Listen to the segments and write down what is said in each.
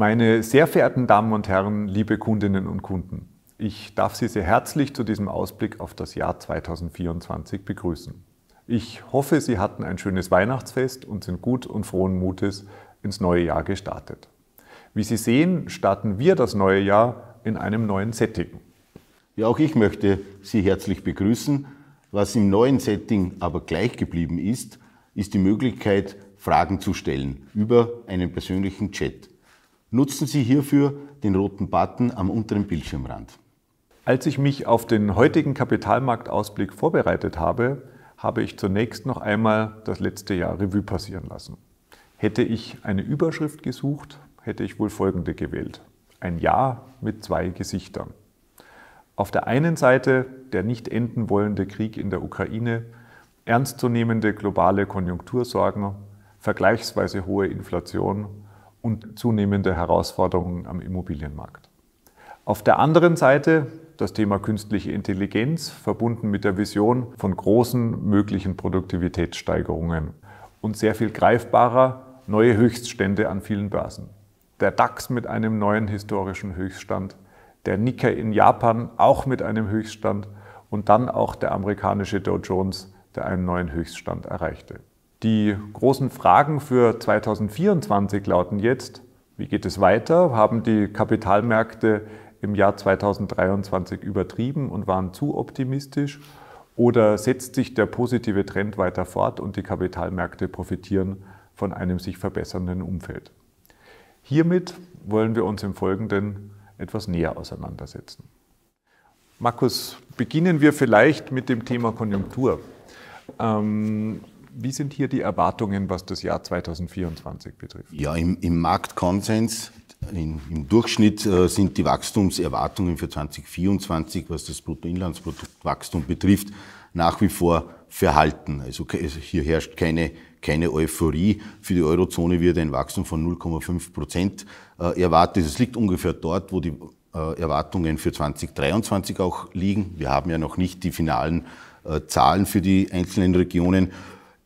Meine sehr verehrten Damen und Herren, liebe Kundinnen und Kunden, ich darf Sie sehr herzlich zu diesem Ausblick auf das Jahr 2024 begrüßen. Ich hoffe, Sie hatten ein schönes Weihnachtsfest und sind gut und frohen Mutes ins neue Jahr gestartet. Wie Sie sehen, starten wir das neue Jahr in einem neuen Setting. Ja, auch ich möchte Sie herzlich begrüßen. Was im neuen Setting aber gleich geblieben ist, ist die Möglichkeit, Fragen zu stellen über einen persönlichen Chat. Nutzen Sie hierfür den roten Button am unteren Bildschirmrand. Als ich mich auf den heutigen Kapitalmarktausblick vorbereitet habe, habe ich zunächst noch einmal das letzte Jahr Revue passieren lassen. Hätte ich eine Überschrift gesucht, hätte ich wohl folgende gewählt. Ein Jahr mit zwei Gesichtern. Auf der einen Seite der nicht enden wollende Krieg in der Ukraine, ernstzunehmende globale Konjunktursorgen, vergleichsweise hohe Inflation und zunehmende Herausforderungen am Immobilienmarkt. Auf der anderen Seite das Thema künstliche Intelligenz verbunden mit der Vision von großen möglichen Produktivitätssteigerungen und sehr viel greifbarer neue Höchststände an vielen Börsen. Der DAX mit einem neuen historischen Höchststand, der Nikkei in Japan auch mit einem Höchststand und dann auch der amerikanische Dow Jones, der einen neuen Höchststand erreichte. Die großen Fragen für 2024 lauten jetzt, wie geht es weiter? Haben die Kapitalmärkte im Jahr 2023 übertrieben und waren zu optimistisch? Oder setzt sich der positive Trend weiter fort und die Kapitalmärkte profitieren von einem sich verbessernden Umfeld? Hiermit wollen wir uns im Folgenden etwas näher auseinandersetzen. Markus, beginnen wir vielleicht mit dem Thema Konjunktur. Ähm, wie sind hier die Erwartungen, was das Jahr 2024 betrifft? Ja, im, im Marktkonsens, in, im Durchschnitt äh, sind die Wachstumserwartungen für 2024, was das Bruttoinlandsproduktwachstum betrifft, nach wie vor verhalten. Also hier herrscht keine, keine Euphorie. Für die Eurozone wird ein Wachstum von 0,5 Prozent äh, erwartet. Es liegt ungefähr dort, wo die äh, Erwartungen für 2023 auch liegen. Wir haben ja noch nicht die finalen äh, Zahlen für die einzelnen Regionen.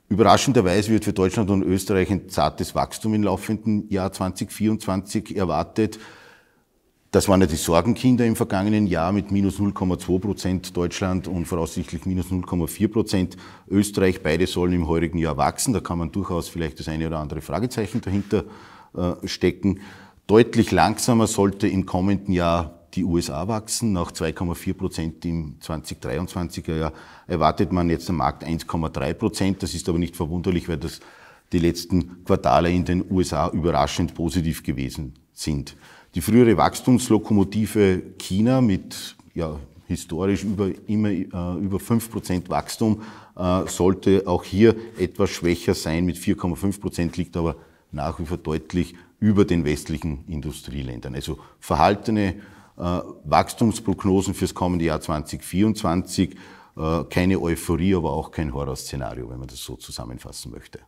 Überraschenderweise wird für Deutschland und Österreich ein zartes Wachstum im laufenden Jahr 2024 erwartet. Das waren ja die Sorgenkinder im vergangenen Jahr mit minus 0,2 Prozent Deutschland und voraussichtlich minus 0,4 Prozent Österreich. Beide sollen im heurigen Jahr wachsen. Da kann man durchaus vielleicht das eine oder andere Fragezeichen dahinter äh, stecken. Deutlich langsamer sollte im kommenden Jahr die USA wachsen. Nach 2,4 Prozent im 2023er Jahr erwartet man jetzt am Markt 1,3 Prozent. Das ist aber nicht verwunderlich, weil das die letzten Quartale in den USA überraschend positiv gewesen sind. Die frühere Wachstumslokomotive China mit ja, historisch über, immer äh, über 5% Prozent Wachstum äh, sollte auch hier etwas schwächer sein. Mit 4,5% Prozent liegt aber nach wie vor deutlich über den westlichen Industrieländern. Also verhaltene äh, Wachstumsprognosen fürs kommende Jahr 2024. Äh, keine Euphorie, aber auch kein Horrorszenario, wenn man das so zusammenfassen möchte.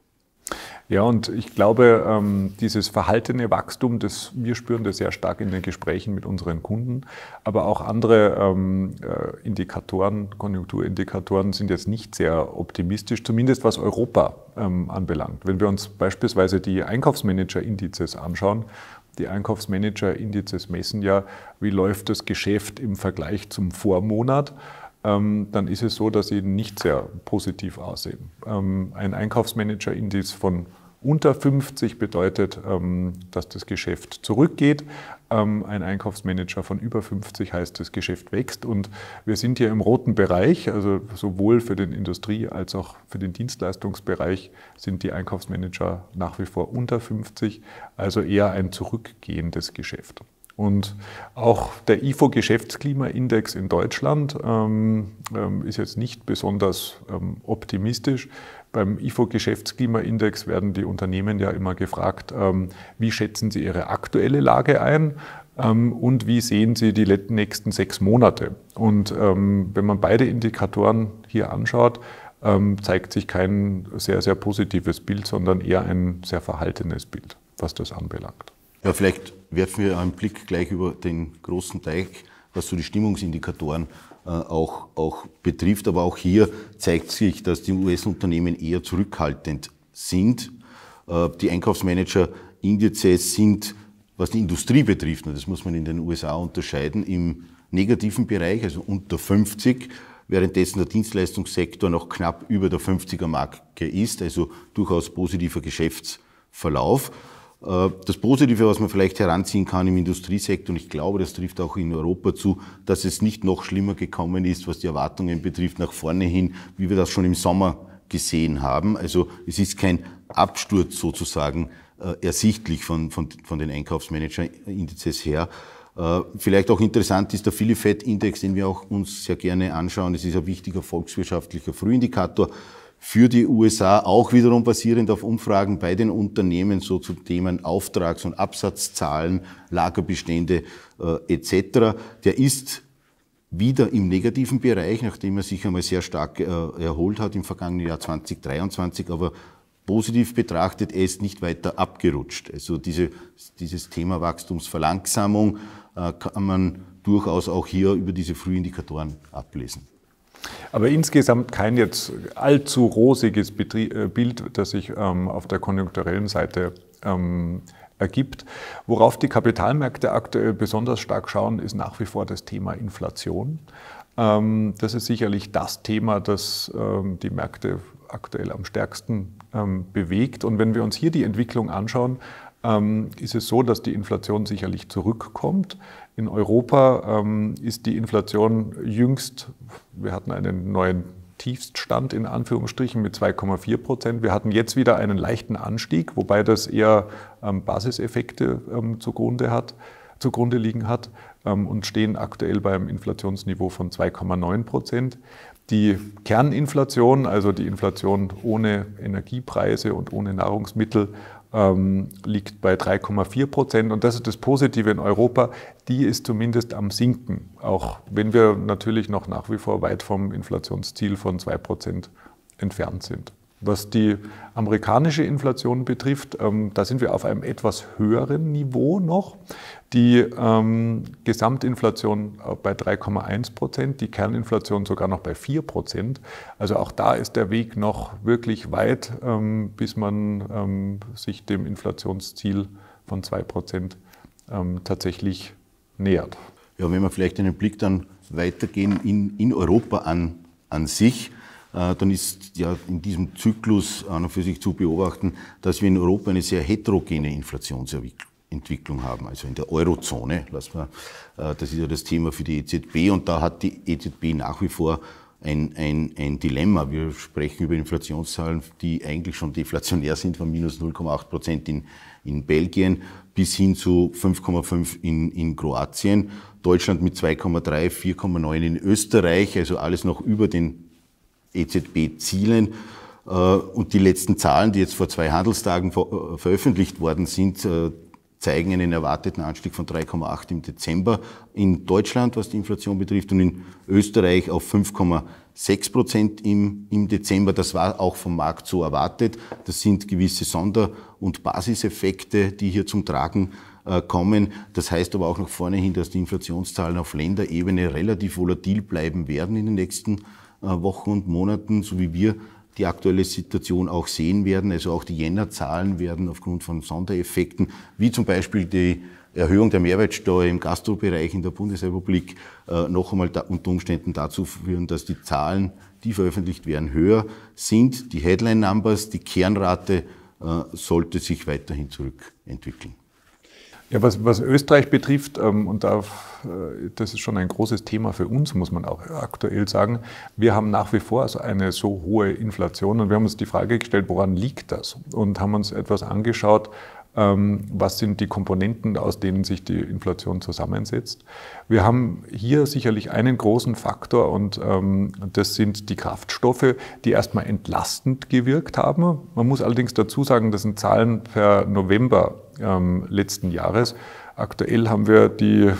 Ja, und ich glaube, ähm, dieses verhaltene Wachstum, das, wir spüren das sehr stark in den Gesprächen mit unseren Kunden, aber auch andere ähm, äh, Indikatoren, Konjunkturindikatoren sind jetzt nicht sehr optimistisch, zumindest was Europa ähm, anbelangt. Wenn wir uns beispielsweise die Einkaufsmanager-Indizes anschauen, die Einkaufsmanager-Indizes messen ja, wie läuft das Geschäft im Vergleich zum Vormonat ähm, dann ist es so, dass sie nicht sehr positiv aussehen. Ähm, ein einkaufsmanager Indiz von unter 50 bedeutet, ähm, dass das Geschäft zurückgeht. Ähm, ein Einkaufsmanager von über 50 heißt, das Geschäft wächst. Und wir sind hier im roten Bereich, also sowohl für den Industrie- als auch für den Dienstleistungsbereich sind die Einkaufsmanager nach wie vor unter 50, also eher ein zurückgehendes Geschäft. Und auch der IFO-Geschäftsklimaindex in Deutschland ähm, ähm, ist jetzt nicht besonders ähm, optimistisch. Beim IFO-Geschäftsklimaindex werden die Unternehmen ja immer gefragt, ähm, wie schätzen sie ihre aktuelle Lage ein ähm, und wie sehen sie die nächsten sechs Monate. Und ähm, wenn man beide Indikatoren hier anschaut, zeigt sich kein sehr, sehr positives Bild, sondern eher ein sehr verhaltenes Bild, was das anbelangt. Ja, vielleicht werfen wir einen Blick gleich über den großen Teich, was so die Stimmungsindikatoren äh, auch, auch betrifft. Aber auch hier zeigt sich, dass die US-Unternehmen eher zurückhaltend sind. Äh, die Einkaufsmanager-Indizes sind, was die Industrie betrifft, und das muss man in den USA unterscheiden, im negativen Bereich, also unter 50 währenddessen der Dienstleistungssektor noch knapp über der 50er Marke ist, also durchaus positiver Geschäftsverlauf. Äh, das Positive, was man vielleicht heranziehen kann im Industriesektor, und ich glaube, das trifft auch in Europa zu, dass es nicht noch schlimmer gekommen ist, was die Erwartungen betrifft, nach vorne hin, wie wir das schon im Sommer gesehen haben. Also es ist kein Absturz sozusagen äh, ersichtlich von, von, von den Einkaufsmanager-Indizes her. Äh, vielleicht auch interessant ist der Filifed-Index, den wir auch uns sehr gerne anschauen. Es ist ein wichtiger volkswirtschaftlicher Frühindikator für die USA auch wiederum basierend auf Umfragen bei den Unternehmen so zu Themen Auftrags- und Absatzzahlen, Lagerbestände äh, etc. Der ist wieder im negativen Bereich, nachdem er sich einmal sehr stark äh, erholt hat im vergangenen Jahr 2023, aber positiv betrachtet, er ist nicht weiter abgerutscht. Also diese, dieses Thema Wachstumsverlangsamung äh, kann man durchaus auch hier über diese Frühindikatoren ablesen. Aber insgesamt kein jetzt allzu rosiges äh, Bild, das sich ähm, auf der konjunkturellen Seite ähm, ergibt. Worauf die Kapitalmärkte aktuell besonders stark schauen, ist nach wie vor das Thema Inflation. Ähm, das ist sicherlich das Thema, das die Märkte aktuell am stärksten bewegt. Und wenn wir uns hier die Entwicklung anschauen, ist es so, dass die Inflation sicherlich zurückkommt. In Europa ist die Inflation jüngst wir hatten einen neuen Tiefststand in Anführungsstrichen mit 2,4 Prozent. Wir hatten jetzt wieder einen leichten Anstieg, wobei das eher ähm, Basiseffekte ähm, zugrunde, hat, zugrunde liegen hat ähm, und stehen aktuell beim Inflationsniveau von 2,9 Prozent. Die Kerninflation, also die Inflation ohne Energiepreise und ohne Nahrungsmittel, ähm, liegt bei 3,4 Prozent. Und das ist das Positive in Europa, die ist zumindest am Sinken, auch wenn wir natürlich noch nach wie vor weit vom Inflationsziel von 2 Prozent entfernt sind. Was die amerikanische Inflation betrifft, ähm, da sind wir auf einem etwas höheren Niveau noch. Die ähm, Gesamtinflation äh, bei 3,1 Prozent, die Kerninflation sogar noch bei 4 Prozent. Also auch da ist der Weg noch wirklich weit, ähm, bis man ähm, sich dem Inflationsziel von 2 Prozent ähm, tatsächlich nähert. Ja, wenn wir vielleicht einen Blick dann weitergehen in, in Europa an, an sich, äh, dann ist ja in diesem Zyklus an äh, und für sich zu beobachten, dass wir in Europa eine sehr heterogene Inflationsentwicklung haben, also in der Eurozone. Lass mal, äh, das ist ja das Thema für die EZB und da hat die EZB nach wie vor ein, ein, ein Dilemma. Wir sprechen über Inflationszahlen, die eigentlich schon deflationär sind, von minus 0,8 Prozent in, in Belgien bis hin zu 5,5 in, in Kroatien, Deutschland mit 2,3, 4,9 in Österreich, also alles noch über den EZB-Zielen. Äh, und die letzten Zahlen, die jetzt vor zwei Handelstagen äh, veröffentlicht worden sind, äh, zeigen einen erwarteten Anstieg von 3,8 im Dezember in Deutschland, was die Inflation betrifft, und in Österreich auf 5,6 Prozent im, im Dezember. Das war auch vom Markt so erwartet. Das sind gewisse Sonder- und Basiseffekte, die hier zum Tragen kommen. Das heißt aber auch noch vorne hin, dass die Inflationszahlen auf Länderebene relativ volatil bleiben werden in den nächsten Jahren. Äh, Wochen und Monaten, so wie wir die aktuelle Situation auch sehen werden. Also auch die Jännerzahlen werden aufgrund von Sondereffekten, wie zum Beispiel die Erhöhung der Mehrwertsteuer im Gastrobereich in der Bundesrepublik, äh, noch einmal unter Umständen dazu führen, dass die Zahlen, die veröffentlicht werden, höher sind. Die Headline-Numbers, die Kernrate äh, sollte sich weiterhin zurückentwickeln. Ja, was, was Österreich betrifft, ähm, und da, äh, das ist schon ein großes Thema für uns, muss man auch aktuell sagen, wir haben nach wie vor also eine so hohe Inflation und wir haben uns die Frage gestellt, woran liegt das? Und haben uns etwas angeschaut, ähm, was sind die Komponenten, aus denen sich die Inflation zusammensetzt. Wir haben hier sicherlich einen großen Faktor und ähm, das sind die Kraftstoffe, die erstmal entlastend gewirkt haben. Man muss allerdings dazu sagen, das sind Zahlen per November ähm, letzten Jahres. Aktuell haben wir die äh,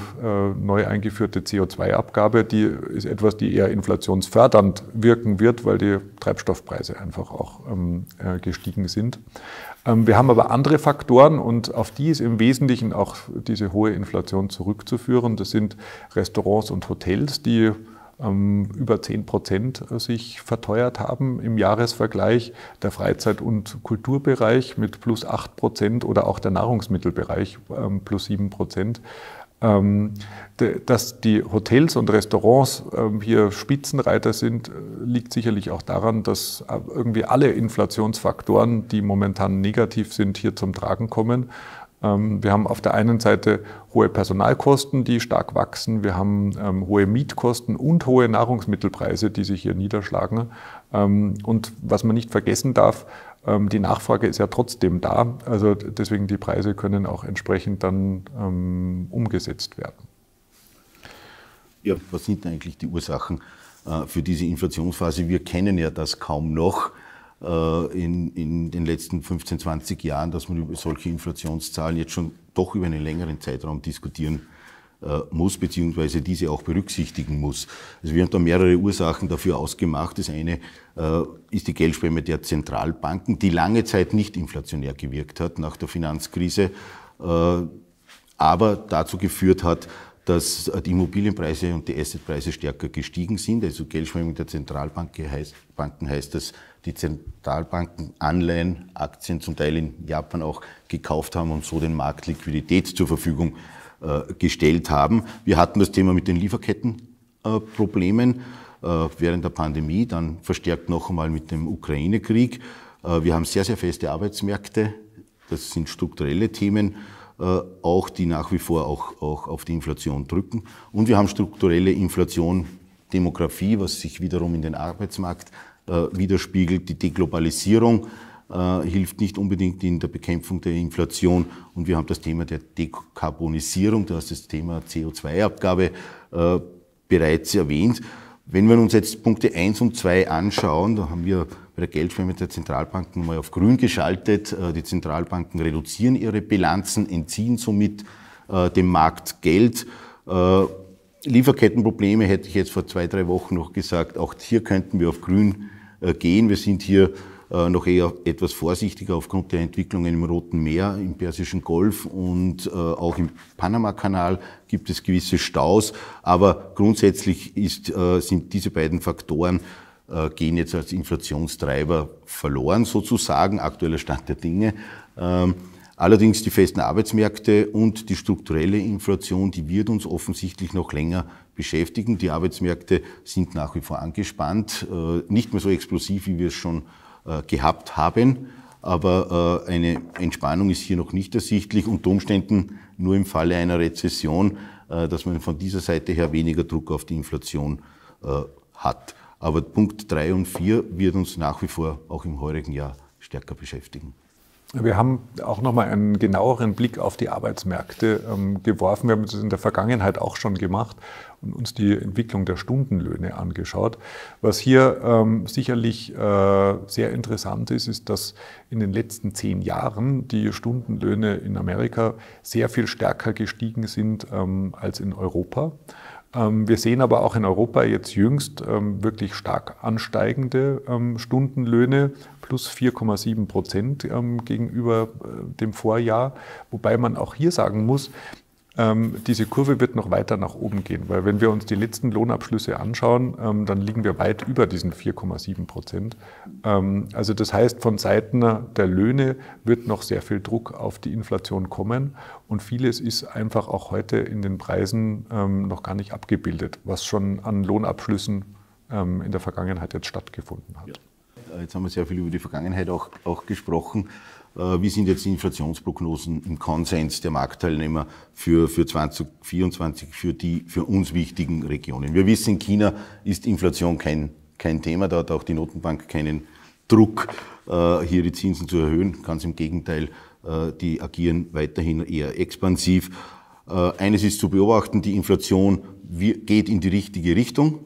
neu eingeführte CO2-Abgabe, die ist etwas, die eher inflationsfördernd wirken wird, weil die Treibstoffpreise einfach auch ähm, äh, gestiegen sind. Ähm, wir haben aber andere Faktoren und auf die ist im Wesentlichen auch diese hohe Inflation zurückzuführen. Das sind Restaurants und Hotels, die ähm, über 10 Prozent äh, sich verteuert haben im Jahresvergleich. Der Freizeit- und Kulturbereich mit plus 8 Prozent oder auch der Nahrungsmittelbereich ähm, plus 7 Prozent ähm, dass die Hotels und Restaurants hier Spitzenreiter sind, äh, liegt sicherlich auch daran, dass äh, irgendwie alle Inflationsfaktoren, die momentan negativ sind, hier zum Tragen kommen. Ähm, wir haben auf der einen Seite hohe Personalkosten, die stark wachsen. Wir haben ähm, hohe Mietkosten und hohe Nahrungsmittelpreise, die sich hier niederschlagen. Ähm, und was man nicht vergessen darf, ähm, die Nachfrage ist ja trotzdem da. Also deswegen die Preise können auch entsprechend dann ähm, umgesetzt werden. Ja, was sind eigentlich die Ursachen äh, für diese Inflationsphase? Wir kennen ja das kaum noch. Äh, in, in den letzten 15, 20 Jahren, dass man über solche Inflationszahlen jetzt schon doch über einen längeren Zeitraum diskutieren äh, muss, beziehungsweise diese auch berücksichtigen muss. Also wir haben da mehrere Ursachen dafür ausgemacht. Das eine äh, ist die Geldschwemme der Zentralbanken, die lange Zeit nicht inflationär gewirkt hat nach der Finanzkrise, aber dazu geführt hat, dass die Immobilienpreise und die Assetpreise stärker gestiegen sind. Also Geldschwemmung der Zentralbanken heißt, heißt, dass die Zentralbanken Anleihen, Aktien zum Teil in Japan auch gekauft haben und so den Markt Liquidität zur Verfügung äh, gestellt haben. Wir hatten das Thema mit den Lieferkettenproblemen äh, äh, während der Pandemie, dann verstärkt noch einmal mit dem Ukraine-Krieg. wir haben sehr, sehr feste Arbeitsmärkte. Das sind strukturelle Themen auch die nach wie vor auch, auch auf die Inflation drücken. Und wir haben strukturelle Inflation, Demografie, was sich wiederum in den Arbeitsmarkt äh, widerspiegelt. Die Deglobalisierung äh, hilft nicht unbedingt in der Bekämpfung der Inflation. Und wir haben das Thema der Dekarbonisierung, das ist das Thema CO2-Abgabe äh, bereits erwähnt. Wenn wir uns jetzt Punkte 1 und 2 anschauen, da haben wir bei der Geldschwemme der Zentralbanken mal auf grün geschaltet. Die Zentralbanken reduzieren ihre Bilanzen, entziehen somit dem Markt Geld. Lieferkettenprobleme hätte ich jetzt vor zwei, drei Wochen noch gesagt. Auch hier könnten wir auf grün äh, gehen. Wir sind hier äh, noch eher etwas vorsichtiger aufgrund der Entwicklungen im Roten Meer, im Persischen Golf und äh, auch im Panamakanal gibt es gewisse Staus. Aber grundsätzlich ist, sind diese beiden Faktoren gehen jetzt als Inflationstreiber verloren sozusagen, aktueller Stand der Dinge. Ähm, Allerdings die festen Arbeitsmärkte und die strukturelle Inflation, die wird uns offensichtlich noch länger beschäftigen. Die Arbeitsmärkte sind nach wie vor angespannt, äh, nicht mehr so explosiv, wie wir es schon äh, gehabt haben, aber äh, eine Entspannung ist hier noch nicht ersichtlich, unter Umständen nur im Falle einer Rezession, dass man von dieser Seite her weniger Druck auf die Inflation hat. Aber Punkt drei und vier wird uns nach wie vor auch im heurigen Jahr stärker beschäftigen. Wir haben auch nochmal einen genaueren Blick auf die Arbeitsmärkte ähm, geworfen. Wir haben das in der Vergangenheit auch schon gemacht und uns die Entwicklung der Stundenlöhne angeschaut. Was hier ähm, sicherlich äh, sehr interessant ist, ist, dass in den letzten zehn Jahren die Stundenlöhne in Amerika sehr viel stärker gestiegen sind ähm, als in Europa. Ähm, wir sehen aber auch in Europa jetzt jüngst ähm, wirklich stark ansteigende ähm, Stundenlöhne plus 4,7 Prozent ähm, gegenüber äh, dem Vorjahr. Wobei man auch hier sagen muss, ähm, diese Kurve wird noch weiter nach oben gehen, weil wenn wir uns die letzten Lohnabschlüsse anschauen, ähm, dann liegen wir weit über diesen 4,7 Prozent. Ähm, also das heißt, von Seiten der Löhne wird noch sehr viel Druck auf die Inflation kommen und vieles ist einfach auch heute in den Preisen ähm, noch gar nicht abgebildet, was schon an Lohnabschlüssen ähm, in der Vergangenheit jetzt stattgefunden hat. Ja. Äh, jetzt haben wir sehr viel über die Vergangenheit auch, auch gesprochen. Äh, wie sind jetzt die Inflationsprognosen im Konsens der Marktteilnehmer für, für 2024, für die für uns wichtigen Regionen? Wir wissen, in China ist Inflation kein, kein Thema, da hat auch die Notenbank keinen Druck, äh, hier die Zinsen zu erhöhen. Ganz im Gegenteil, die agieren weiterhin eher expansiv. Eines ist zu beobachten, die Inflation geht in die richtige Richtung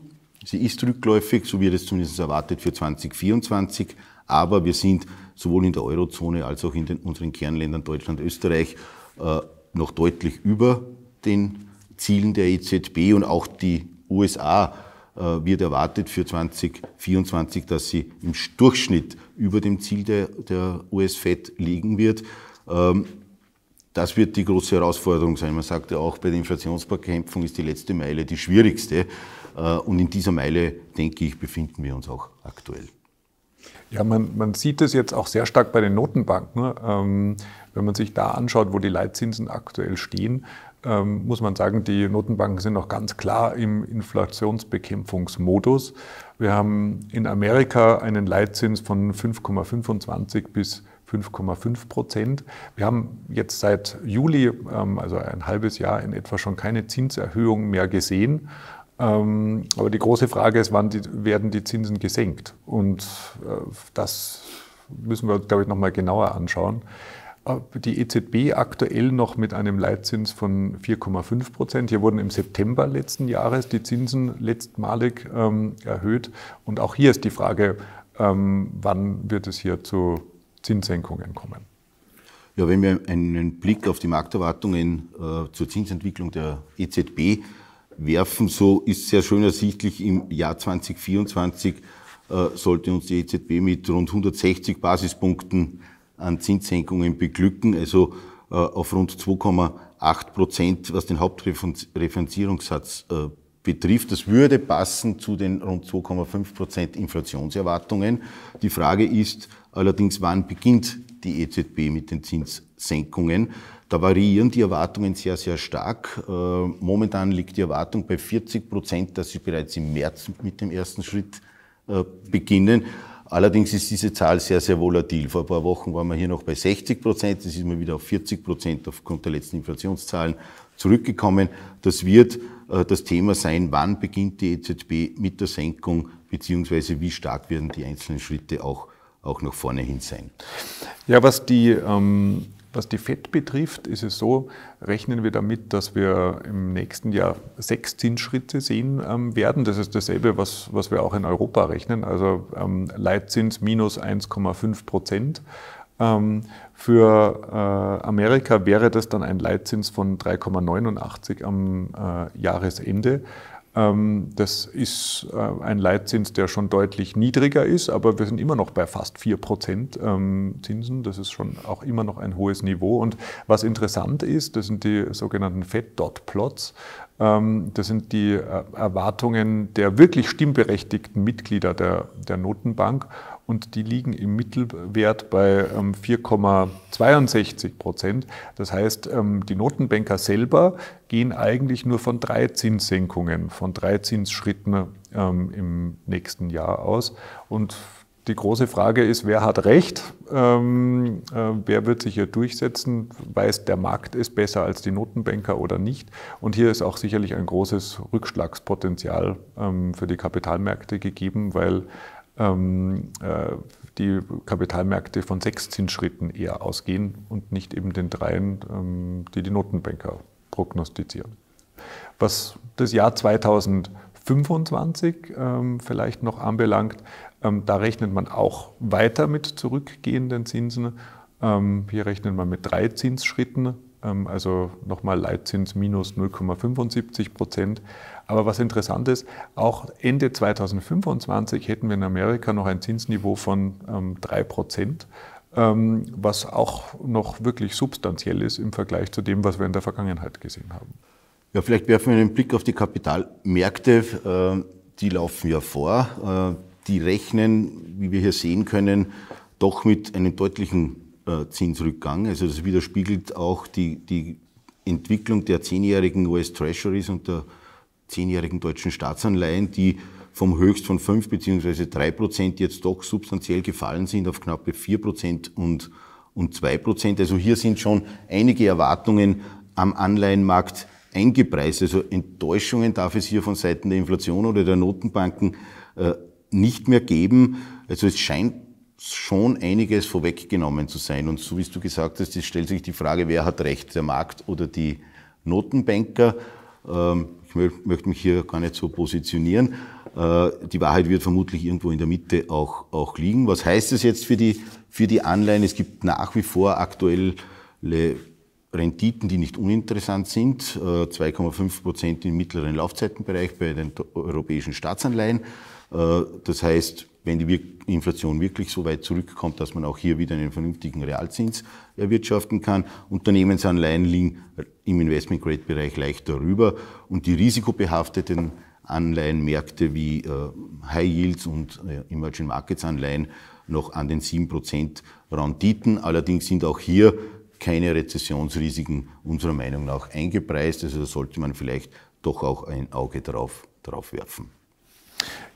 Sie ist rückläufig, so wird es zumindest erwartet für 2024, aber wir sind sowohl in der Eurozone als auch in den, unseren Kernländern Deutschland, Österreich äh, noch deutlich über den Zielen der EZB und auch die USA äh, wird erwartet für 2024, dass sie im Durchschnitt über dem Ziel der, der US-Fed liegen wird. Ähm, das wird die große Herausforderung sein. Man sagt ja auch, bei der Inflationsbekämpfung ist die letzte Meile die schwierigste. Äh, und in dieser Meile, denke ich, befinden wir uns auch aktuell. Ja, man, man sieht es jetzt auch sehr stark bei den Notenbanken. Ne? Ähm, wenn man sich da anschaut, wo die Leitzinsen aktuell stehen, ähm, muss man sagen, die Notenbanken sind noch ganz klar im Inflationsbekämpfungsmodus. Wir haben in Amerika einen Leitzins von 5,25 bis 5,5 Prozent. Wir haben jetzt seit Juli, ähm, also ein halbes Jahr in etwa schon keine Zinserhöhung mehr gesehen. Ähm, aber die große Frage ist, wann die, werden die Zinsen gesenkt? Und äh, das müssen wir, glaube ich, nochmal genauer anschauen. Die EZB aktuell noch mit einem Leitzins von 4,5 Prozent. Hier wurden im September letzten Jahres die Zinsen letztmalig ähm, erhöht. Und auch hier ist die Frage, ähm, wann wird es hier zu Zinssenkungen kommen? Ja, wenn wir einen Blick auf die Markterwartungen äh, zur Zinsentwicklung der EZB werfen. So ist sehr schön ersichtlich, im Jahr 2024 äh, sollte uns die EZB mit rund 160 Basispunkten an Zinssenkungen beglücken, also äh, auf rund 2,8 Prozent, was den Hauptreferenzierungssatz äh, betrifft. Das würde passen zu den rund 2,5 Prozent Inflationserwartungen. Die Frage ist allerdings, wann beginnt die EZB mit den Zinssenkungen? Da variieren die Erwartungen sehr, sehr stark. Äh, momentan liegt die Erwartung bei 40 Prozent, dass sie bereits im März mit dem ersten Schritt äh, beginnen. Allerdings ist diese Zahl sehr, sehr volatil. Vor ein paar Wochen waren wir hier noch bei 60 Prozent. Das ist mal wieder auf 40 Prozent aufgrund der letzten Inflationszahlen zurückgekommen. Das wird äh, das Thema sein, wann beginnt die EZB mit der Senkung, beziehungsweise wie stark werden die einzelnen Schritte auch, auch nach vorne hin sein. Ja, was die ähm, was die FED betrifft, ist es so, rechnen wir damit, dass wir im nächsten Jahr sechs Zinsschritte sehen ähm, werden. Das ist dasselbe, was, was wir auch in Europa rechnen. Also ähm, Leitzins minus 1,5 Prozent. Ähm, für äh, Amerika wäre das dann ein Leitzins von 3,89 am äh, Jahresende. Ähm, das ist äh, ein Leitzins, der schon deutlich niedriger ist, aber wir sind immer noch bei fast 4% ähm, Zinsen. Das ist schon auch immer noch ein hohes Niveau. Und was interessant ist, das sind die sogenannten Fed-Dot-Plots. Ähm, das sind die äh, Erwartungen der wirklich stimmberechtigten Mitglieder der, der Notenbank und die liegen im Mittelwert bei 4,62 ähm, Prozent. Das heißt, ähm, die Notenbanker selber gehen eigentlich nur von drei Zinssenkungen, von drei Zinsschritten ähm, im nächsten Jahr aus. Und die große Frage ist, wer hat recht? Äh, wer wird sich hier durchsetzen? Weiß der Markt es besser als die Notenbanker oder nicht? Und hier ist auch sicherlich ein großes Rückschlagspotenzial für die Kapitalmärkte gegeben, weil ähm, äh, die Kapitalmärkte von sechs Zinsschritten eher ausgehen und nicht eben den dreien, ähm, die die Notenbanker prognostizieren. Was das Jahr 2025 ähm, vielleicht noch anbelangt, ähm, da rechnet man auch weiter mit zurückgehenden Zinsen. Ähm, hier rechnet man mit drei Zinsschritten ähm, also nochmal Leitzins minus 0,75 Prozent. Aber was interessant ist, auch Ende 2025 hätten wir in Amerika noch ein Zinsniveau von 3 ähm, Prozent, ähm, was auch noch wirklich substanziell ist im Vergleich zu dem, was wir in der Vergangenheit gesehen haben. Ja, vielleicht werfen wir einen Blick auf die Kapitalmärkte. Die laufen ja vor. Äh, die rechnen, wie wir hier sehen können, doch mit einem deutlichen äh, Zinsrückgang. Also das widerspiegelt auch die, die Entwicklung der zehnjährigen US Treasuries und der zehnjährigen deutschen Staatsanleihen, die vom Höchst von 5 bzw. 3 Prozent jetzt doch substanziell gefallen sind auf knappe 4 Prozent und, und 2 Prozent. Also hier sind schon einige Erwartungen am Anleihenmarkt eingepreist. Also Enttäuschungen darf es hier von Seiten der Inflation oder der Notenbanken äh, nicht mehr geben. Also es scheint schon einiges vorweggenommen zu sein. Und so wie du gesagt hast, es stellt sich die Frage, wer hat recht, der Markt oder die Notenbanker. Ähm, ich möchte mich hier gar nicht so positionieren. Äh, die Wahrheit wird vermutlich irgendwo in der Mitte auch, auch liegen. Was heißt es jetzt für die, für die Anleihen? Es gibt nach wie vor aktuelle Renditen, die nicht uninteressant sind. 2,5 äh, Prozent im mittleren Laufzeitenbereich bei den europäischen Staatsanleihen. Äh, das heißt, wenn die Inflation wirklich so weit zurückkommt, dass man auch hier wieder einen vernünftigen Realzins erwirtschaften kann. Unternehmensanleihen liegen im Investment-Grade-Bereich leicht darüber und die risikobehafteten Anleihenmärkte wie äh, High Yields und äh, Emerging Markets Anleihen noch an den 7% Renditen. Allerdings sind auch hier keine Rezessionsrisiken unserer Meinung nach eingepreist. Also da sollte man vielleicht doch auch ein Auge drauf, drauf werfen.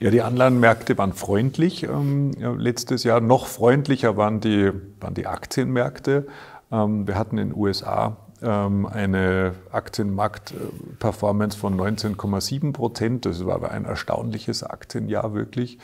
Ja, die Anleihenmärkte waren freundlich ähm, letztes Jahr. Noch freundlicher waren die, waren die Aktienmärkte. Ähm, wir hatten in den USA ähm, eine Aktienmarktperformance von 19,7 Prozent. Das war aber ein erstaunliches Aktienjahr wirklich.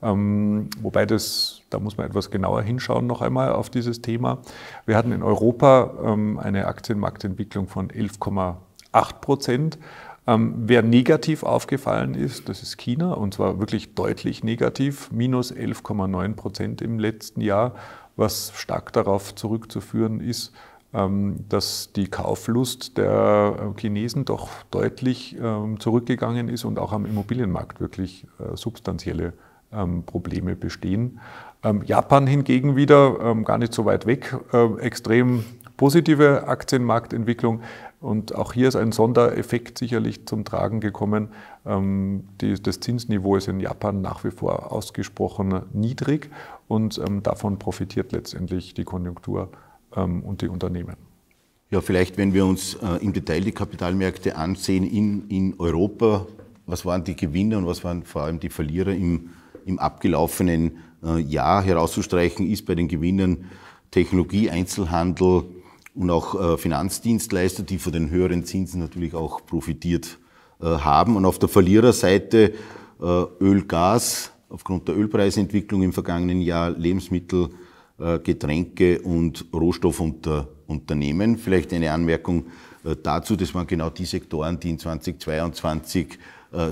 Ähm, wobei das, da muss man etwas genauer hinschauen noch einmal auf dieses Thema. Wir hatten in Europa ähm, eine Aktienmarktentwicklung von 11,8 Prozent. Ähm, wer negativ aufgefallen ist, das ist China, und zwar wirklich deutlich negativ, minus 11,9 Prozent im letzten Jahr, was stark darauf zurückzuführen ist, ähm, dass die Kauflust der äh, Chinesen doch deutlich ähm, zurückgegangen ist und auch am Immobilienmarkt wirklich äh, substanzielle ähm, Probleme bestehen. Japan hingegen wieder, gar nicht so weit weg, äh, extrem positive Aktienmarktentwicklung. Und auch hier ist ein Sondereffekt sicherlich zum Tragen gekommen. Ähm, das Zinsniveau ist in Japan nach wie vor ausgesprochen niedrig und ähm, davon profitiert letztendlich die Konjunktur ähm, und die Unternehmen. Ja, vielleicht, wenn wir uns äh, im Detail die Kapitalmärkte ansehen in, in Europa, was waren die Gewinner und was waren vor allem die Verlierer im, im abgelaufenen äh, Jahr herauszustreichen, ist bei den Gewinnern Technologie, Einzelhandel, und auch äh, Finanzdienstleister, die von den höheren Zinsen natürlich auch profitiert äh, haben. Und auf der Verliererseite äh, Öl, Gas, aufgrund der Ölpreisentwicklung im vergangenen Jahr, Lebensmittel, Getränke und Rohstoffunternehmen. Vielleicht eine Anmerkung dazu, das waren genau die Sektoren, die in 2022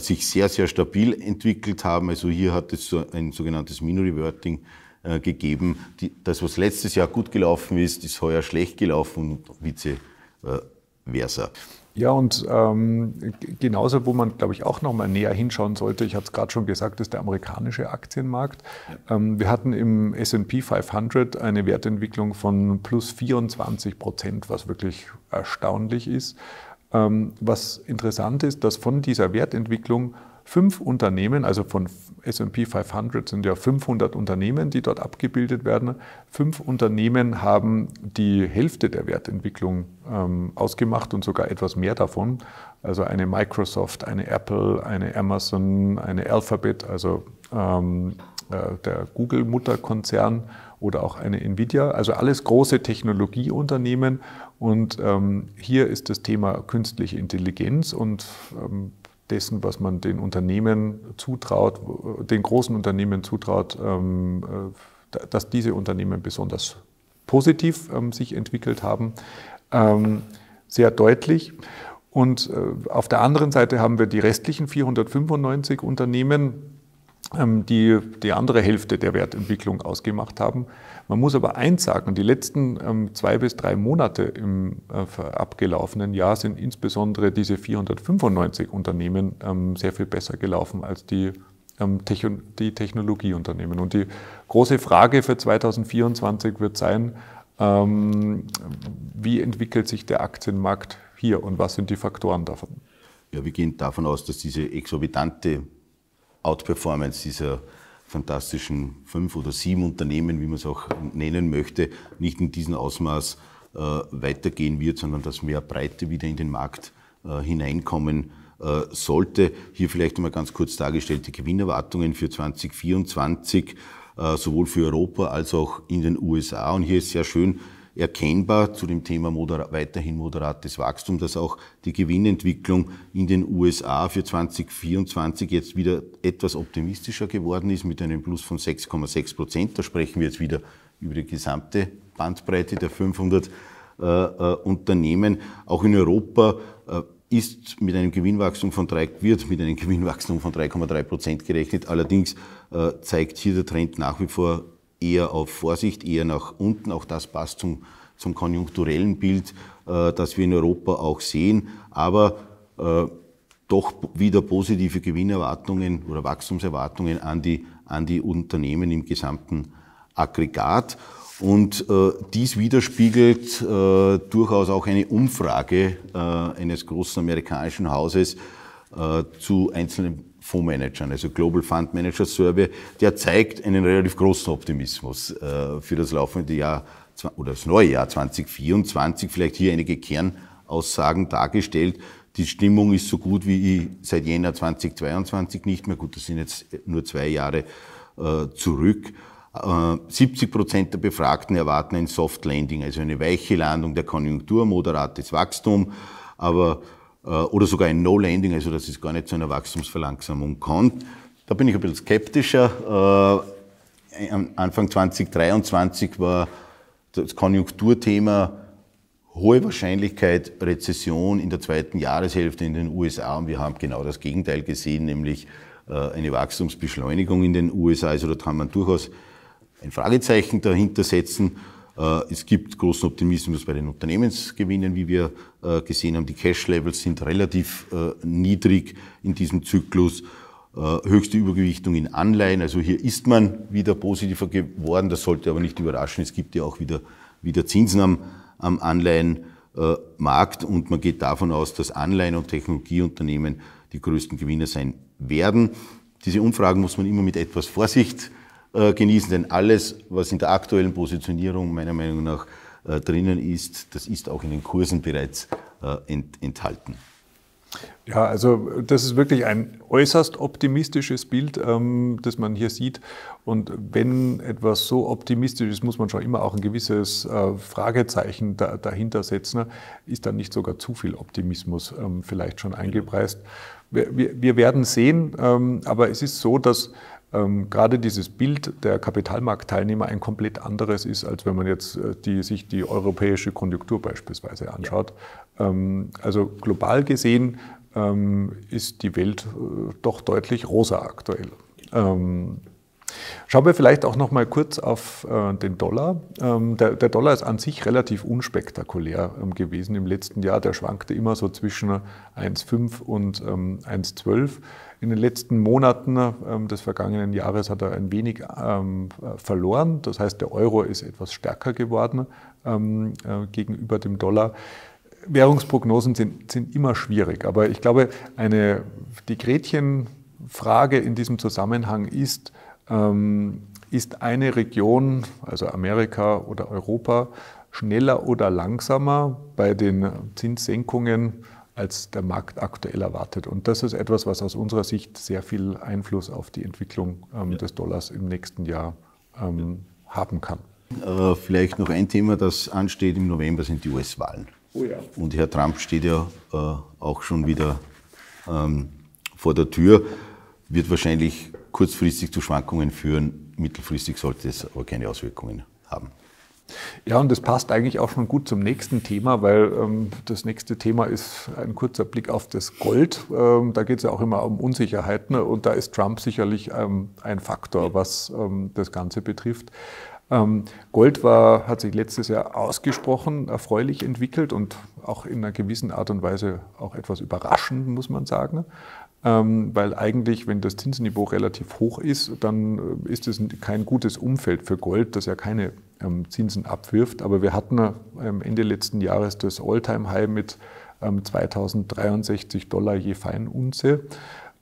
sich sehr, sehr stabil entwickelt haben. Also hier hat es ein sogenanntes Mini-Reverting äh, gegeben. Die, das, was letztes Jahr gut gelaufen ist, ist heuer schlecht gelaufen und vice äh, versa. Ja, und ähm, genauso, wo man, glaube ich, auch nochmal näher hinschauen sollte, ich hatte es gerade schon gesagt, ist der amerikanische Aktienmarkt. Ähm, wir hatten im SP 500 eine Wertentwicklung von plus 24 Prozent, was wirklich erstaunlich ist. Ähm, was interessant ist, dass von dieser Wertentwicklung fünf Unternehmen, also von SP 500 sind ja 500 Unternehmen, die dort abgebildet werden. Fünf Unternehmen haben die Hälfte der Wertentwicklung ähm, ausgemacht und sogar etwas mehr davon. Also eine Microsoft, eine Apple, eine Amazon, eine Alphabet, also ähm, äh, der Google-Mutterkonzern oder auch eine Nvidia. Also alles große Technologieunternehmen. Und ähm, hier ist das Thema künstliche Intelligenz und ähm, dessen, was man den Unternehmen zutraut, den großen Unternehmen zutraut, ähm, äh, dass diese Unternehmen besonders positiv ähm, sich entwickelt haben, ähm, sehr deutlich. Und äh, auf der anderen Seite haben wir die restlichen 495 Unternehmen, die die andere Hälfte der Wertentwicklung ausgemacht haben. Man muss aber eins sagen, die letzten ähm, zwei bis drei Monate im äh, abgelaufenen Jahr sind insbesondere diese 495 Unternehmen ähm, sehr viel besser gelaufen als die ähm, die Technologieunternehmen. Und die große Frage für 2024 wird sein, ähm, wie entwickelt sich der Aktienmarkt hier und was sind die Faktoren davon? Ja, wir gehen davon aus, dass diese exorbitante Outperformance dieser fantastischen fünf oder sieben Unternehmen, wie man es auch nennen möchte, nicht in diesem Ausmaß äh, weitergehen wird, sondern dass mehr Breite wieder in den Markt äh, hineinkommen äh, sollte. Hier vielleicht einmal ganz kurz dargestellte Gewinnerwartungen für 2024, äh, sowohl für Europa als auch in den USA. Und hier ist sehr schön, erkennbar zu dem Thema moder weiterhin moderates Wachstum, dass auch die Gewinnentwicklung in den USA für 2024 jetzt wieder etwas optimistischer geworden ist mit einem Plus von 6,6 Prozent. Da sprechen wir jetzt wieder über die gesamte Bandbreite der 500 äh, äh, Unternehmen. Auch in Europa äh, ist mit einem Gewinnwachstum von 3, wird mit einem Gewinnwachstum von 3,3 Prozent gerechnet. Allerdings äh, zeigt hier der Trend nach wie vor eher auf Vorsicht, eher nach unten. Auch das passt zum, zum konjunkturellen Bild, äh, das wir in Europa auch sehen. Aber äh, doch wieder positive Gewinnerwartungen oder Wachstumserwartungen an die, an die Unternehmen im gesamten Aggregat. Und äh, dies widerspiegelt äh, durchaus auch eine Umfrage äh, eines großen amerikanischen Hauses äh, zu einzelnen Fondsmanagern, also Global Fund Manager Survey, der zeigt einen relativ großen Optimismus äh, für das laufende Jahr oder das neue Jahr 2024. Vielleicht hier einige Kernaussagen dargestellt. Die Stimmung ist so gut wie seit Jänner 2022 nicht mehr. Gut, das sind jetzt nur zwei Jahre äh, zurück. 70 äh, Prozent der Befragten erwarten ein Soft Landing, also eine weiche Landung der Konjunktur, moderates Wachstum. Aber äh, oder sogar ein No-Landing, also dass es gar nicht zu einer Wachstumsverlangsamung kommt. Da bin ich ein bisschen skeptischer. Äh, Anfang 2023 war das Konjunkturthema hohe Wahrscheinlichkeit Rezession in der zweiten Jahreshälfte in den USA und wir haben genau das Gegenteil gesehen, nämlich äh, eine Wachstumsbeschleunigung in den USA. Also da kann man durchaus ein Fragezeichen dahinter setzen. Äh, es gibt großen Optimismus bei den Unternehmensgewinnen, wie wir äh, gesehen haben. Die Cash-Levels sind relativ äh, niedrig in diesem Zyklus. Höchste Übergewichtung in Anleihen. Also hier ist man wieder positiver geworden. Das sollte aber nicht überraschen. Es gibt ja auch wieder, wieder Zinsen am, am Anleihenmarkt und man geht davon aus, dass Anleihen- und Technologieunternehmen die größten Gewinner sein werden. Diese Umfragen muss man immer mit etwas Vorsicht äh, genießen. Denn alles, was in der aktuellen Positionierung meiner Meinung nach äh, drinnen ist, das ist auch in den Kursen bereits äh, enthalten. Ja, also das ist wirklich ein äußerst optimistisches Bild, ähm, das man hier sieht. Und wenn etwas so optimistisch ist, muss man schon immer auch ein gewisses Fragezeichen dahinter setzen. Ist dann nicht sogar zu viel Optimismus ähm, vielleicht schon genau. eingepreist? Wir, werden sehen, ähm, aber es ist so, dass ähm, gerade dieses Bild der Kapitalmarktteilnehmer ein komplett anderes ist, als wenn man jetzt äh, die, sich die europäische Konjunktur beispielsweise anschaut. Ähm, also global gesehen ähm, ist die Welt äh, doch deutlich rosa aktuell. Ähm, schauen wir vielleicht auch noch mal kurz auf äh, den Dollar. Ähm, der, der, Dollar ist an sich relativ unspektakulär ähm, gewesen im letzten Jahr. Der schwankte immer so zwischen 1,5 und ähm, 1,12. In den letzten Monaten ähm, des vergangenen Jahres hat er ein wenig ähm, verloren. Das heißt, der Euro ist etwas stärker geworden ähm, äh, gegenüber dem Dollar. Währungsprognosen sind, sind immer schwierig, aber ich glaube, eine, die Gretchenfrage in diesem Zusammenhang ist, ist eine Region, also Amerika oder Europa, schneller oder langsamer bei den Zinssenkungen als der Markt aktuell erwartet. Und das ist etwas, was aus unserer Sicht sehr viel Einfluss auf die Entwicklung ähm, ja. des Dollars im nächsten Jahr ähm, haben kann. Äh, vielleicht noch ein Thema, das ansteht. Im November sind die US-Wahlen. Oh ja. Und Herr Trump steht ja äh, auch schon wieder ähm, vor der Tür, wird wahrscheinlich kurzfristig zu Schwankungen führen. Mittelfristig sollte es aber keine Auswirkungen haben. Ja, und das passt eigentlich auch schon gut zum nächsten Thema, weil ähm, das nächste Thema ist ein kurzer Blick auf das Gold. Ähm, da geht es ja auch immer um Unsicherheiten ne? und da ist Trump sicherlich ähm, ein Faktor, was ähm, das Ganze betrifft. Ähm, Gold war, hat sich letztes Jahr ausgesprochen erfreulich entwickelt und auch in einer gewissen Art und Weise auch etwas überraschend, muss man sagen ähm, weil eigentlich, wenn das Zinsniveau relativ hoch ist, dann äh, ist es kein gutes Umfeld für Gold, das ja keine ähm, Zinsen abwirft. Aber wir hatten ähm, Ende letzten Jahres das All-Time-High mit 2063 ähm, Dollar je Feinunze.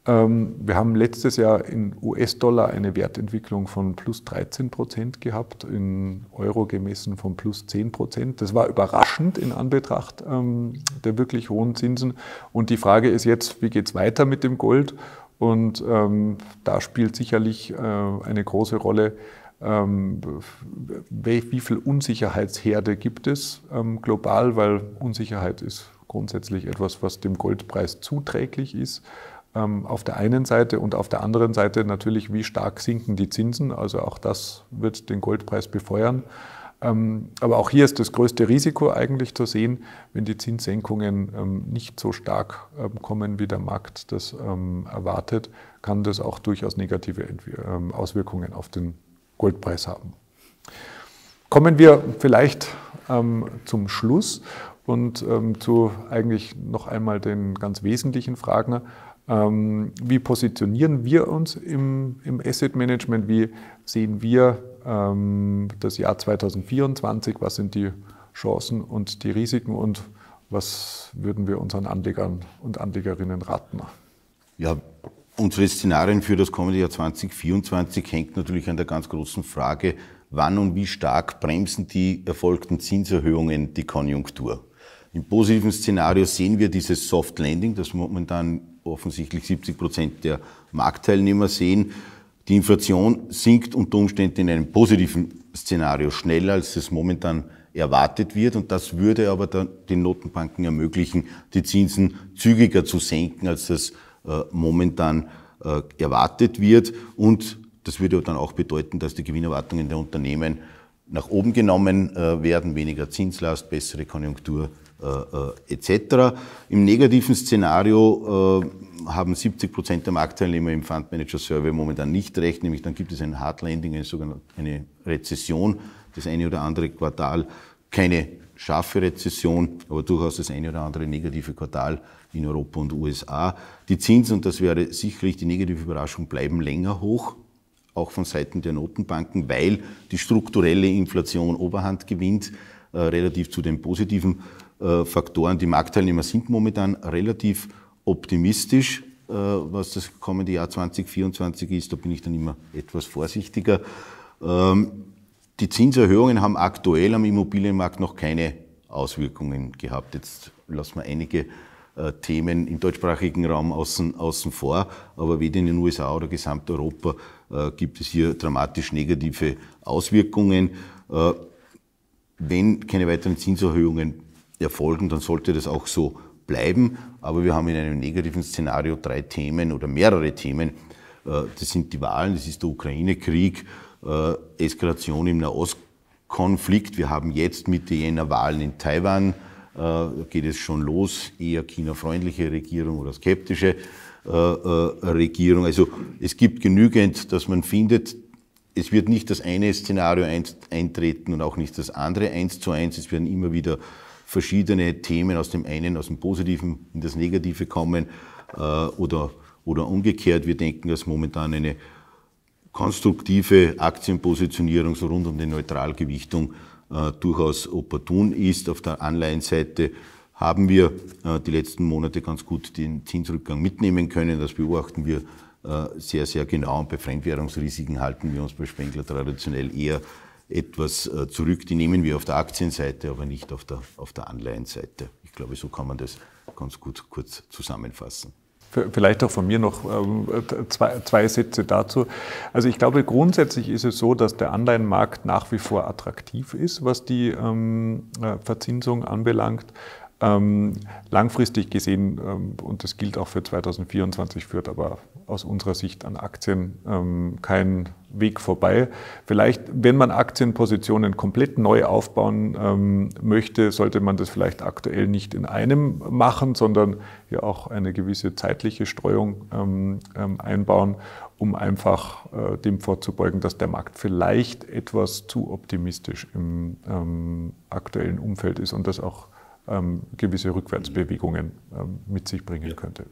Wir haben letztes Jahr in US-Dollar eine Wertentwicklung von plus 13 Prozent gehabt, in Euro gemessen von plus 10 Prozent. Das war überraschend in Anbetracht der wirklich hohen Zinsen. Und die Frage ist jetzt, wie geht es weiter mit dem Gold? Und ähm, da spielt sicherlich äh, eine große Rolle, ähm, wie viel Unsicherheitsherde gibt es ähm, global, weil Unsicherheit ist grundsätzlich etwas, was dem Goldpreis zuträglich ist ähm, auf der einen Seite und auf der anderen Seite natürlich, wie stark sinken die Zinsen. Also auch das wird den Goldpreis befeuern. aber auch hier ist das größte Risiko eigentlich zu sehen, wenn die Zinssenkungen nicht so stark kommen, wie der Markt das erwartet, kann das auch durchaus negative Auswirkungen auf den Goldpreis haben. Kommen wir vielleicht ähm, zum Schluss und ähm, zu eigentlich noch einmal den ganz wesentlichen Fragen. Ähm, wie positionieren wir uns im, im, Asset Management? Wie sehen wir ähm, das Jahr 2024? Was sind die Chancen und die Risiken und was würden wir unseren Anlegern und Anlegerinnen raten? Ja, Unsere Szenarien für das kommende Jahr 2024 hängt natürlich an der ganz großen Frage, wann und wie stark bremsen die erfolgten Zinserhöhungen die Konjunktur. Im positiven Szenario sehen wir dieses Soft Landing, das momentan offensichtlich 70 Prozent der Marktteilnehmer sehen. Die Inflation sinkt unter Umständen in einem positiven Szenario schneller, als es momentan erwartet wird. Und das würde aber den Notenbanken ermöglichen, die Zinsen zügiger zu senken, als das äh, momentan äh, erwartet wird. Und das würde dann auch bedeuten, dass die Gewinnerwartungen der Unternehmen nach oben genommen äh, werden, weniger Zinslast, bessere Konjunktur etc. Im negativen Szenario haben 70 Prozent der Marktteilnehmer im Fund Manager Survey momentan nicht recht, nämlich dann gibt es ein Hard Landing, eine sogenannte eine Rezession, das eine oder andere Quartal, keine scharfe Rezession, aber durchaus das eine oder andere negative Quartal in Europa und USA. Die Zinsen, und das wäre sicherlich die negative Überraschung, bleiben länger hoch, auch von Seiten der Notenbanken, weil die strukturelle Inflation Oberhand gewinnt, äh, relativ zu den positiven äh, Faktoren. Die Marktteilnehmer sind momentan relativ optimistisch, äh, was das kommende Jahr 2024 ist. Da bin ich dann immer etwas vorsichtiger. Ähm, die Zinserhöhungen haben aktuell am Immobilienmarkt noch keine Auswirkungen gehabt. Jetzt lassen wir einige äh, Themen im deutschsprachigen Raum außen, außen vor, aber weder in den USA oder Gesamteuropa äh, gibt es hier dramatisch negative Auswirkungen. Äh, wenn keine weiteren Zinserhöhungen erfolgen, dann sollte das auch so bleiben. Aber wir haben in einem negativen Szenario drei Themen oder mehrere Themen. Äh, das sind die Wahlen, das ist der Ukraine-Krieg, äh, Eskalation im Nahostkonflikt. Wir haben jetzt Mitte Jänner Wahlen in Taiwan. Äh, geht es schon los, eher China-freundliche Regierung oder skeptische äh, äh, Regierung. Also es gibt genügend, dass man findet, es wird nicht das eine Szenario eintreten und auch nicht das andere eins zu eins. Es werden immer wieder verschiedene Themen aus dem einen, aus dem Positiven in das Negative kommen äh, oder, oder umgekehrt. Wir denken, dass momentan eine konstruktive Aktienpositionierung so rund um die Neutralgewichtung äh, durchaus opportun ist. Auf der Anleihenseite haben wir äh, die letzten Monate ganz gut den Zinsrückgang mitnehmen können. Das beobachten wir äh, sehr, sehr genau. Und bei Fremdwährungsrisiken halten wir uns bei Spengler traditionell eher etwas äh, zurück. Die nehmen wir auf der Aktienseite, aber nicht auf der, auf der Anleihenseite. Ich glaube, so kann man das ganz gut kurz zusammenfassen. Vielleicht auch von mir noch ähm, zwei, zwei Sätze dazu. Also ich glaube, grundsätzlich ist es so, dass der Anleihenmarkt nach wie vor attraktiv ist, was die ähm, äh, Verzinsung anbelangt. Ähm, langfristig gesehen, ähm, und das gilt auch für 2024, führt aber aus unserer Sicht an Aktien ähm, kein Weg vorbei. Vielleicht, wenn man Aktienpositionen komplett neu aufbauen ähm, möchte, sollte man das vielleicht aktuell nicht in einem machen, sondern ja auch eine gewisse zeitliche Streuung ähm, ähm, einbauen, um einfach äh, dem vorzubeugen, dass der Markt vielleicht etwas zu optimistisch im aktuellen Umfeld ist und das auch ähm, gewisse Rückwärtsbewegungen ähm, mit sich bringen ja. könnte.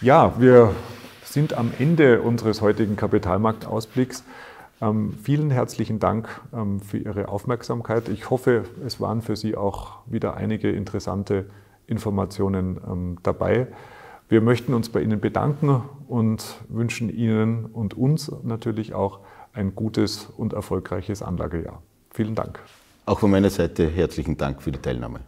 Ja, wir sind am Ende unseres heutigen Kapitalmarktausblicks. Ähm, vielen herzlichen Dank ähm, für Ihre Aufmerksamkeit. Ich hoffe, es waren für Sie auch wieder einige interessante Informationen ähm, dabei. Wir möchten uns bei Ihnen bedanken und wünschen Ihnen und uns natürlich auch ein gutes und erfolgreiches Anlagejahr. Vielen Dank. Auch von meiner Seite herzlichen Dank für die Teilnahme.